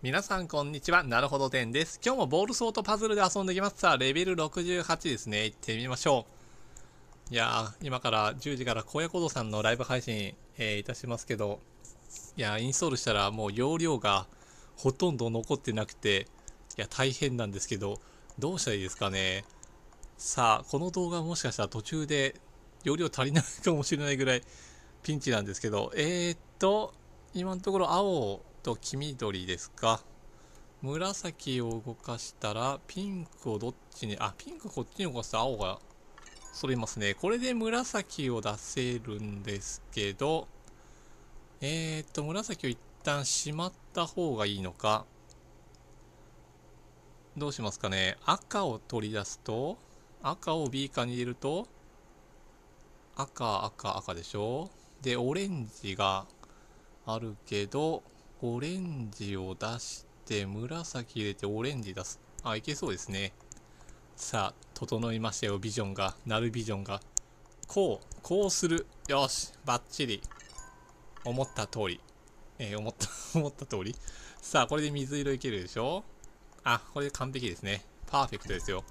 皆さんこんにちは。なるほどんです。今日もボールソートパズルで遊んできます。さあ、レベル68ですね。行ってみましょう。いやー、今から10時から荒野行動さんのライブ配信、えー、いたしますけど、いやー、インストールしたらもう容量がほとんど残ってなくて、いや、大変なんですけど、どうしたらいいですかね。さあ、この動画もしかしたら途中で容量足りないかもしれないぐらいピンチなんですけど、えー、っと、今のところ青をと黄緑ですか。紫を動かしたら、ピンクをどっちに、あ、ピンクこっちに動かすと青が、それますね。これで紫を出せるんですけど、えっ、ー、と、紫を一旦しまった方がいいのか。どうしますかね。赤を取り出すと、赤をビーカーに入れると、赤、赤、赤でしょで、オレンジがあるけど、オレンジを出して、紫入れてオレンジ出す。あ、いけそうですね。さあ、整いましたよ、ビジョンが。なるビジョンが。こう、こうする。よし、バッチリ。思った通り。えー、思った 思った通り。さあ、これで水色いけるでしょあ、これで完璧ですね。パーフェクトですよ。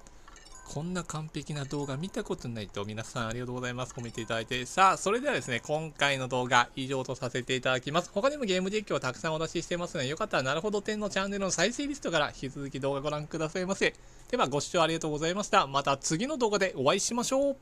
こんな完璧な動画見たことないと皆さんありがとうございます。コメントいただいて。さあ、それではですね、今回の動画以上とさせていただきます。他にもゲーム実況たくさんお出ししてますので、よかったらなるほど点のチャンネルの再生リストから引き続き動画ご覧くださいませ。では、ご視聴ありがとうございました。また次の動画でお会いしましょう。